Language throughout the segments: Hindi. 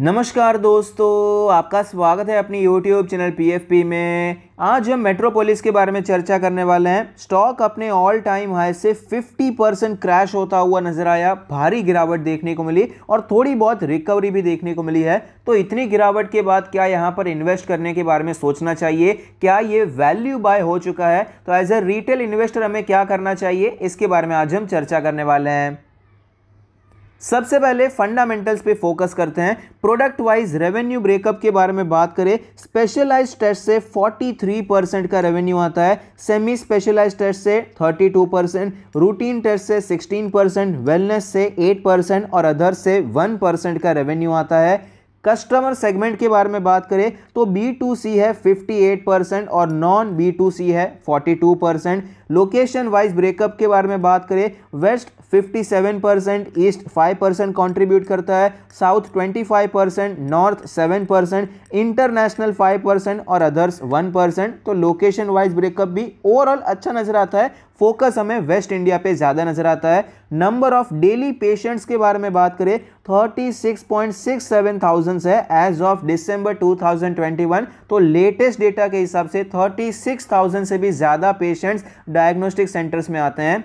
नमस्कार दोस्तों आपका स्वागत है अपनी YouTube चैनल PFP में आज हम मेट्रोपोलिस के बारे में चर्चा करने वाले हैं स्टॉक अपने ऑल टाइम हाई से 50 परसेंट क्रैश होता हुआ नजर आया भारी गिरावट देखने को मिली और थोड़ी बहुत रिकवरी भी देखने को मिली है तो इतनी गिरावट के बाद क्या यहाँ पर इन्वेस्ट करने के बारे में सोचना चाहिए क्या ये वैल्यू बाय हो चुका है तो एज ए रिटेल इन्वेस्टर हमें क्या करना चाहिए इसके बारे में आज हम चर्चा करने वाले हैं सबसे पहले फंडामेंटल्स पे फोकस करते हैं प्रोडक्ट वाइज रेवेन्यू ब्रेकअप के बारे में बात करें स्पेशलाइज टेस्ट से 43 परसेंट का रेवेन्यू आता है सेमी स्पेशलाइज टेस्ट से 32 परसेंट रूटीन टेस्ट से 16 परसेंट वेलनेस से 8 परसेंट और अदर से 1 परसेंट का रेवेन्यू आता है कस्टमर सेगमेंट के बारे में बात करें तो बी टू सी है फिफ्टी परसेंट और नॉन बी टू सी है forty percent location wise breakup के बारे में बात करें west 57 percent east 5 percent contribute करता है south 25 percent north 7 percent international 5 percent और अदर्स 1 परसेंट तो लोकेशन वाइज ब्रेकअप भी ओवरऑल अच्छा नजर आता है फोकस हमें वेस्ट इंडिया पे ज़्यादा नजर आता है नंबर ऑफ डेली पेशेंट्स के बारे में बात करें 36.67 थाउजेंड्स है एज ऑफ दिसंबर 2021 तो लेटेस्ट डेटा के हिसाब से 36,000 से भी ज़्यादा पेशेंट्स डायग्नोस्टिक सेंटर्स में आते हैं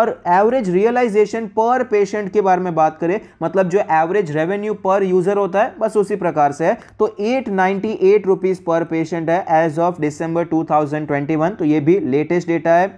और एवरेज रियलाइजेशन पर पेशेंट के बारे में बात करें मतलब जो एवरेज रेवेन्यू पर यूज़र होता है बस उसी प्रकार से है तो eight ninety eight rupees per patient है एज ऑफ दिसंबर 2021 तो ये भी लेटेस्ट डेटा है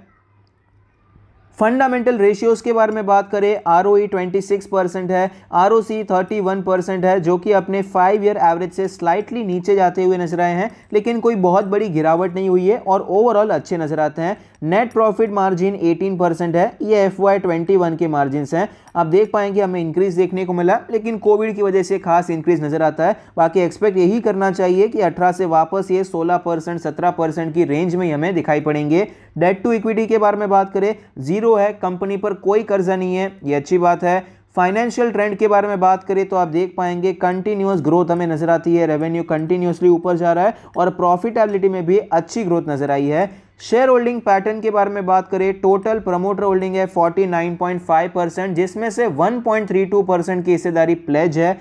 फंडामेंटल रेशियोज के बारे में बात करें R O twenty six percent है R O C thirty one percent है जो कि अपने फाइव ईयर एवरेज से स्लाइटली नीचे जाते हुए नजर आए हैं लेकिन कोई बहुत बड़ी गिरावट नहीं हुई है और ओवरऑल अच्छे नजर आते हैं नेट प्रॉफिट मार्जिन 18 परसेंट है ये एफ वाई ट्वेंटी वन के मार्जिन हैं आप देख पाएंगे हमें इंक्रीज देखने को मिला लेकिन कोविड की वजह से खास इंक्रीज नजर आता है बाकी एक्सपेक्ट यही करना चाहिए कि अठारह से वापस ये सोलह परसेंट सत्रह परसेंट की रेंज में हमें दिखाई पड़ेंगे डेट टू इक्विटी के बारे में बात करें जीरो है कंपनी पर कोई कर्जा नहीं है ये अच्छी बात है फाइनेंशियल ट्रेंड के बारे में बात करें तो आप देख पाएंगे कंटिन्यूस ग्रोथ हमें नजर आती है रेवेन्यू कंटिन्यूसली ऊपर जा रहा है और प्रॉफिटेबिलिटी में भी अच्छी ग्रोथ नजर आई है शेयर होल्डिंग पैटर्न के बारे में बात करें टोटल प्रमोटर होल्डिंग है 49.5 परसेंट जिसमें से 1.32 परसेंट की हिस्सेदारी प्लेज है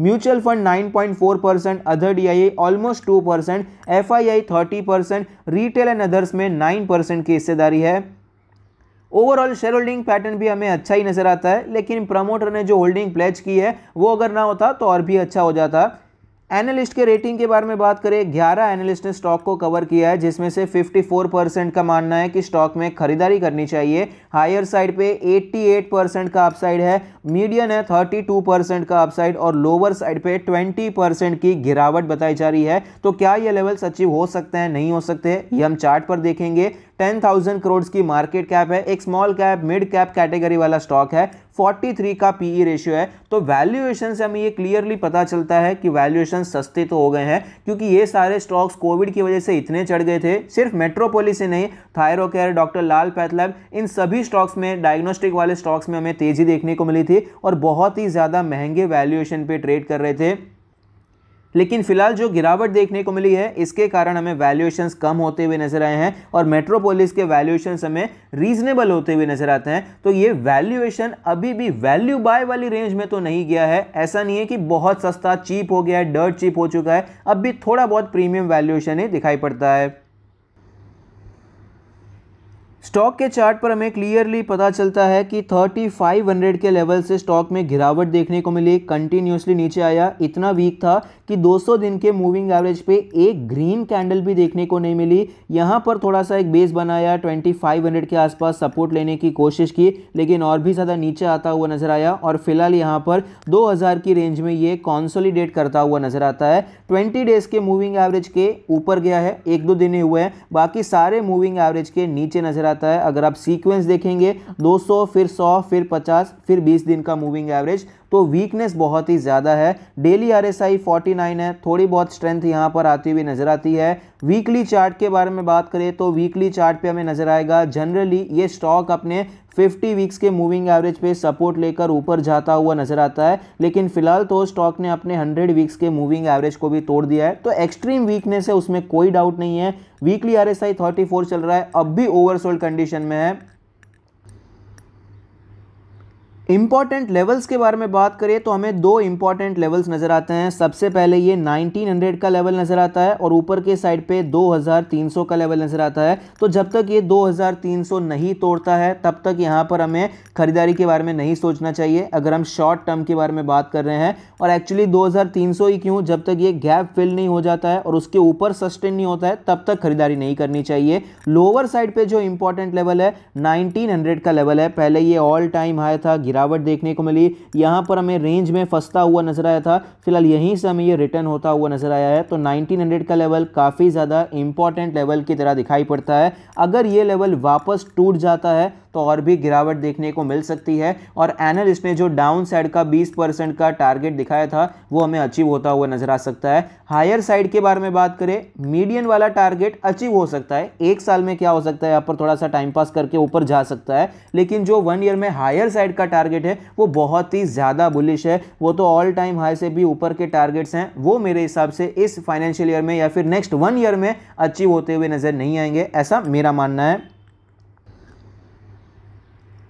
mutual fund 9.4 percent other D almost two percent F I thirty percent retail and others में 9 परसेंट की हिस्सेदारी है ओवरऑल शेयर होल्डिंग पैटर्न भी हमें अच्छा ही नज़र आता है लेकिन प्रमोटर ने जो होल्डिंग प्लेज की है वो अगर ना होता तो और भी अच्छा हो जाता एनालिस्ट के रेटिंग के बारे में बात करें ग्यारह एनालिस्ट ने स्टॉक को कवर किया है जिसमें से 54 परसेंट का मानना है कि स्टॉक में खरीदारी करनी चाहिए हायर साइड पे 88 परसेंट का अपसाइड है मीडियन है 32 परसेंट का अपसाइड और लोअर साइड पे 20 परसेंट की गिरावट बताई जा रही है तो क्या ये लेवल्स अचीव हो सकते हैं नहीं हो सकते ये हम चार्ट पर देखेंगे टेन थाउजेंड करोड़ की मार्केट कैप है एक small cap mid cap category वाला स्टॉक है 43 का पीई रेशियो e है तो वैल्यूएशन से हमें ये क्लियरली पता चलता है कि वैल्यूएशन सस्ते तो हो गए हैं क्योंकि ये सारे स्टॉक्स कोविड की वजह से इतने चढ़ गए थे सिर्फ मेट्रोपोलिस से नहीं थायरोकेयर डॉक्टर लाल पैथलैब इन सभी स्टॉक्स में डायग्नोस्टिक वाले स्टॉक्स में हमें तेजी देखने को मिली थी और बहुत ही ज़्यादा महंगे वैल्यूएशन पर ट्रेड कर रहे थे लेकिन फिलहाल जो गिरावट देखने को मिली है इसके कारण हमें वैल्यूएशंस कम होते हुए नजर आए हैं और मेट्रोपोलिस के वैल्यूएशंस हमें रीजनेबल होते हुए नजर आते हैं तो ये वैल्यूएशन अभी भी वैल्यू बाय वाली रेंज में तो नहीं गया है ऐसा नहीं है कि बहुत सस्ता चीप हो गया है डर्ट चीप हो चुका है अब भी थोड़ा बहुत प्रीमियम वैल्यूएशन ही दिखाई पड़ता है स्टॉक के चार्ट पर हमें क्लियरली पता चलता है कि 3500 के लेवल से स्टॉक में गिरावट देखने को मिली कंटिन्यूसली नीचे आया इतना वीक था कि 200 दिन के मूविंग एवरेज पे एक ग्रीन कैंडल भी देखने को नहीं मिली यहाँ पर थोड़ा सा एक बेस बनाया 2500 के आसपास सपोर्ट लेने की कोशिश की लेकिन और भी ज़्यादा नीचे आता हुआ नज़र आया और फिलहाल यहाँ पर दो की रेंज में ये कॉन्सोलीडेट करता हुआ नज़र आता है ट्वेंटी डेज़ के मूविंग एवरेज के ऊपर गया है एक दो दिन हुए हैं बाकी सारे मूविंग एवरेज के नीचे नज़र आते जाता है अगर आप सीक्वेंस देखेंगे 200 फिर 100 फिर 50 फिर 20 दिन का मूविंग एवरेज तो वीकनेस बहुत ही ज़्यादा है daily R S I forty nine है थोड़ी बहुत स्ट्रेंथ यहाँ पर आती हुई नज़र आती है वीकली चार्ट के बारे में बात करें तो वीकली चार्ट पे हमें नज़र आएगा जनरली ये स्टॉक अपने 50 वीक्स के मूविंग एवरेज पे सपोर्ट लेकर ऊपर जाता हुआ नजर आता है लेकिन फिलहाल तो स्टॉक ने अपने 100 वीक्स के मूविंग एवरेज को भी तोड़ दिया है तो एक्सट्रीम वीकनेस है उसमें कोई डाउट नहीं है वीकली आर एस आई चल रहा है अब भी ओवरसोल्ड कंडीशन में है इम्पॉर्टेंट लेवल्स के बारे में बात करें तो हमें दो इम्पॉर्टेंट लेवल्स नज़र आते हैं सबसे पहले ये 1900 का लेवल नज़र आता है और ऊपर के साइड पे 2300 का लेवल नज़र आता है तो जब तक ये 2300 नहीं तोड़ता है तब तक यहाँ पर हमें ख़रीदारी के बारे में नहीं सोचना चाहिए अगर हम शॉर्ट टर्म के बारे में बात कर रहे हैं और एक्चुअली दो ही क्यों जब तक ये गैप फिल नहीं हो जाता है और उसके ऊपर सस्टेन नहीं होता है तब तक खरीदारी नहीं करनी चाहिए लोअर साइड पर जो इंपॉर्टेंट लेवल है नाइनटीन का लेवल है पहले ये ऑल टाइम हाई था गिरावट देखने को मिली यहाँ पर हमें रेंज में फंसता हुआ नजर आया था फिलहाल यहीं से हमें ये रिटर्न होता हुआ नजर आया है तो 1900 का लेवल काफ़ी ज़्यादा इंपॉर्टेंट लेवल की तरह दिखाई पड़ता है अगर ये लेवल वापस टूट जाता है तो और भी गिरावट देखने को मिल सकती है और एनालिस्ट ने जो डाउन साइड का 20 परसेंट का टारगेट दिखाया था वो हमें अचीव होता हुआ नजर आ सकता है हायर साइड के बारे में बात करें मीडियन वाला टारगेट अचीव हो सकता है एक साल में क्या हो सकता है यहाँ पर थोड़ा सा टाइम पास करके ऊपर जा सकता है लेकिन जो वन ईयर में हायर साइड का टारगेट टारगेट है वो बहुत ही ज़्यादा बुलिश है वो तो ऑल टाइम हाई से भी ऊपर के टारगेट्स हैं वो मेरे हिसाब से इस फाइनेंशियल ईयर में या फिर नेक्स्ट वन ईयर में अचीव होते हुए नज़र नहीं आएंगे ऐसा मेरा मानना है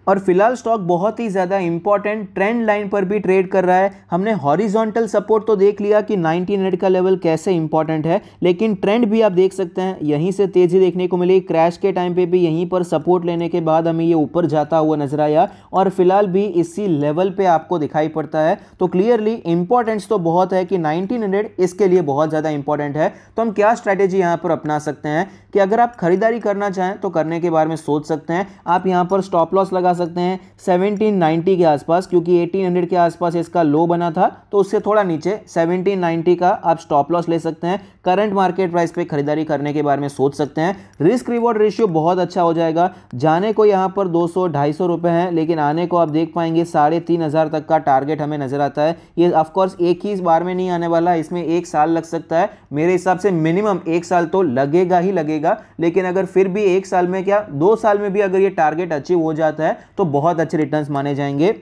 और फिलहाल स्टॉक बहुत ही ज़्यादा इंपॉर्टेंट ट्रेंड लाइन पर भी ट्रेड कर रहा है हमने हॉरिजॉन्टल सपोर्ट तो देख लिया कि 1900 का लेवल कैसे इंपॉर्टेंट है लेकिन ट्रेंड भी आप देख सकते हैं यहीं से तेज़ी देखने को मिली क्रैश के टाइम पे भी यहीं पर सपोर्ट लेने के बाद हमें ये ऊपर जाता हुआ नजर आया और फिलहाल भी इसी लेवल पर आपको दिखाई पड़ता है तो क्लियरली इंपॉर्टेंस तो बहुत है कि नाइनटीन इसके लिए बहुत ज़्यादा इंपॉर्टेंट है तो हम क्या स्ट्रैटेजी यहाँ पर अपना सकते हैं कि अगर आप खरीदारी करना चाहें तो करने के बारे में सोच सकते हैं आप यहाँ पर स्टॉप लॉस लगा सकते हैं 1790 के आसपास क्योंकि 1800 के आसपास इसका लो बना था तो उससे थोड़ा नीचे 1790 का आप स्टॉप लॉस ले सकते हैं करंट मार्केट प्राइस पे खरीदारी करने के बारे में सोच सकते हैं रिस्क रिवॉर्ड रेशियो बहुत अच्छा हो जाएगा जाने को यहाँ पर दो सौ रुपए हैं लेकिन आने को आप देख पाएंगे साढ़े तीन हज़ार तक का टारगेट हमें नज़र आता है ये ऑफकोर्स एक ही बार में नहीं आने वाला इसमें एक साल लग सकता है मेरे हिसाब से मिनिमम एक साल तो लगेगा ही लगेगा लेकिन अगर फिर भी एक साल में क्या दो साल में भी अगर ये टारगेट अचीव हो जाता है तो बहुत अच्छे रिटर्न्स माने जाएंगे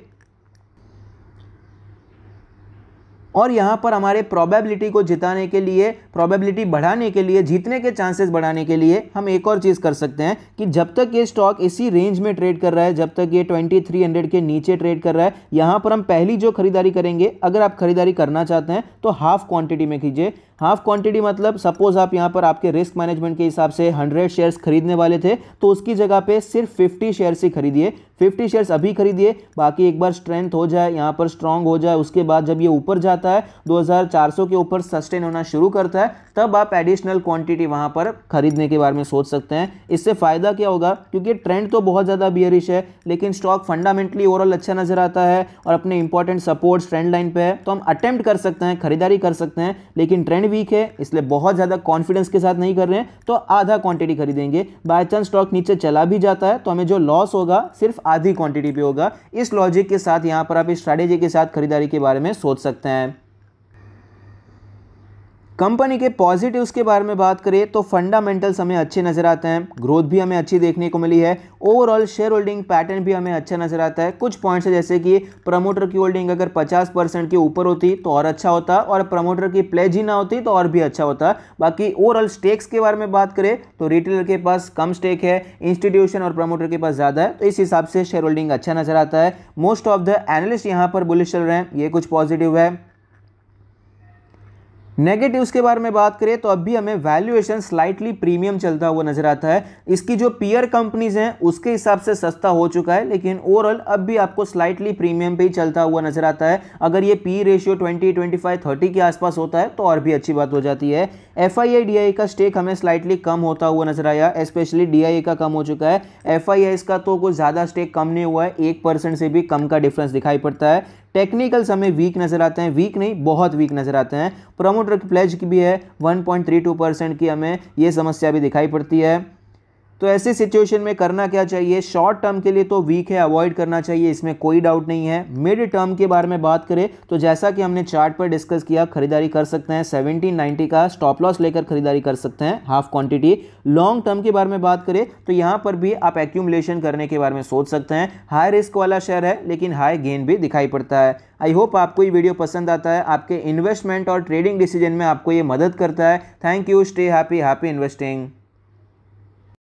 और यहाँ पर हमारे प्रोबेबिलिटी को जिताने के लिए प्रोबेबिलिटी बढ़ाने के लिए जीतने के चांसेस बढ़ाने के लिए हम एक और चीज़ कर सकते हैं कि जब तक ये स्टॉक इसी रेंज में ट्रेड कर रहा है जब तक ये 2300 के नीचे ट्रेड कर रहा है यहाँ पर हम पहली जो खरीदारी करेंगे अगर आप खरीदारी करना चाहते हैं तो हाफ क्वांटिटी में कीजिए हाफ क्वांटिटी मतलब सपोज आप यहां पर आपके रिस्क मैनेजमेंट के हिसाब से 100 शेयर्स खरीदने वाले थे तो उसकी जगह पे सिर्फ 50 शेयर्स ही खरीदिए 50 शेयर्स अभी खरीदिए बाकी एक बार स्ट्रेंथ हो जाए यहां पर स्ट्रांग हो जाए उसके बाद जब ये ऊपर जाता है 2400 के ऊपर सस्टेन होना शुरू करता है तब आप एडिशनल क्वांटिटी वहाँ पर खरीदने के बारे में सोच सकते हैं इससे फ़ायदा क्या होगा क्योंकि ट्रेंड तो बहुत ज़्यादा बियरिश है लेकिन स्टॉक फंडामेंटली ओवरऑल अच्छा नज़र आता है और अपने इंपॉर्टेंट सपोर्ट्स ट्रेंड लाइन पर है तो हम अटैम्प्ट कर सकते हैं खरीदारी कर सकते हैं लेकिन ट्रेंड डिमांड वीक है इसलिए बहुत ज़्यादा कॉन्फिडेंस के साथ नहीं कर रहे हैं तो आधा क्वांटिटी खरीदेंगे बाय चांस स्टॉक नीचे चला भी जाता है तो हमें जो लॉस होगा सिर्फ आधी क्वांटिटी पे होगा इस लॉजिक के साथ यहाँ पर आप इस स्ट्रैटेजी के साथ खरीदारी के बारे में सोच सकते हैं कंपनी के पॉजिटिव्स के बारे में बात करें तो फंडामेंटल्स हमें अच्छे नज़र आते हैं ग्रोथ भी हमें अच्छी देखने को मिली है ओवरऑल शेयर होल्डिंग पैटर्न भी हमें अच्छा नज़र आता है कुछ पॉइंट्स है जैसे कि प्रमोटर की होल्डिंग अगर 50 परसेंट के ऊपर होती तो और अच्छा होता और प्रमोटर की प्लेज ही ना होती तो और भी अच्छा होता बाकी ओवरऑल स्टेक्स के बारे में बात करें तो रिटेलर के पास कम स्टेक है इंस्टीट्यूशन और प्रमोटर के पास ज़्यादा है तो इस हिसाब से शेयर होल्डिंग अच्छा नज़र आता है मोस्ट ऑफ द एनालिस्ट यहाँ पर बुलिश चल रहे हैं ये कुछ पॉजिटिव है नेगेटिव्स के बारे में बात करें तो अभी हमें वैल्यूएशन स्लाइटली प्रीमियम चलता हुआ नजर आता है इसकी जो पीयर कंपनीज हैं उसके हिसाब से सस्ता हो चुका है लेकिन ओवरऑल अब भी आपको स्लाइटली प्रीमियम पे ही चलता हुआ नजर आता है अगर ये पी रेशियो 20, 25, 30 के आसपास होता है तो और भी अच्छी बात हो जाती है एफ आई का स्टेक हमें स्लाइटली कम होता हुआ नजर आया स्पेशली डी का कम हो चुका है एफ का तो कुछ ज़्यादा स्टेक कम नहीं हुआ है एक से भी कम का डिफरेंस दिखाई पड़ता है टेक्निकल्स हमें वीक नज़र आते हैं वीक नहीं बहुत वीक नज़र आते हैं प्रोमोटर प्लेज की भी है 1.32 परसेंट की हमें यह समस्या भी दिखाई पड़ती है तो ऐसी सिचुएशन में करना क्या चाहिए शॉर्ट टर्म के लिए तो वीक है अवॉइड करना चाहिए इसमें कोई डाउट नहीं है मिड टर्म के बारे में बात करें तो जैसा कि हमने चार्ट पर डिस्कस किया खरीदारी कर सकते हैं सेवनटीन नाइन्टी का स्टॉप लॉस लेकर खरीदारी कर सकते हैं हाफ क्वांटिटी लॉन्ग टर्म के बारे में बात करें तो यहाँ पर भी आप एक्यूमुलेशन करने के बारे में सोच सकते हैं हाई रिस्क वाला शेयर है लेकिन हाई गेन भी दिखाई पड़ता है आई होप आपको ये वीडियो पसंद आता है आपके इन्वेस्टमेंट और ट्रेडिंग डिसीजन में आपको ये मदद करता है thank you stay happy happy investing